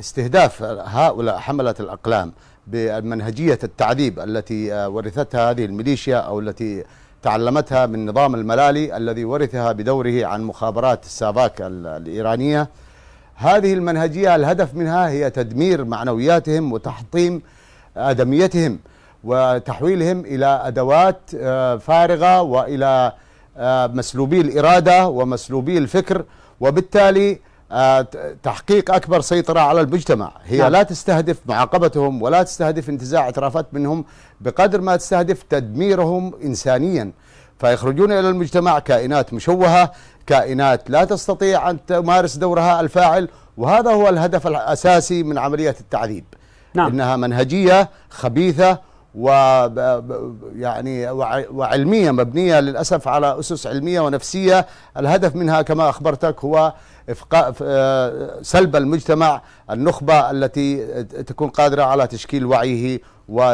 استهداف هؤلاء حملة الأقلام بمنهجية التعذيب التي ورثتها هذه الميليشيا أو التي تعلمتها من نظام الملالي الذي ورثها بدوره عن مخابرات السافاك الإيرانية هذه المنهجية الهدف منها هي تدمير معنوياتهم وتحطيم آدميتهم وتحويلهم إلى أدوات آه، فارغة وإلى آه، مسلوبي الإرادة ومسلوبي الفكر وبالتالي آه، تحقيق أكبر سيطرة على المجتمع هي نعم. لا تستهدف معاقبتهم ولا تستهدف انتزاع اعترافات منهم بقدر ما تستهدف تدميرهم إنسانيا فيخرجون إلى المجتمع كائنات مشوهة كائنات لا تستطيع أن تمارس دورها الفاعل وهذا هو الهدف الأساسي من عملية التعذيب نعم. إنها منهجية خبيثة و يعني وعلميه مبنيه للاسف على اسس علميه ونفسيه الهدف منها كما اخبرتك هو إفقاء آه، سلب المجتمع النخبه التي تكون قادره على تشكيل وعيه و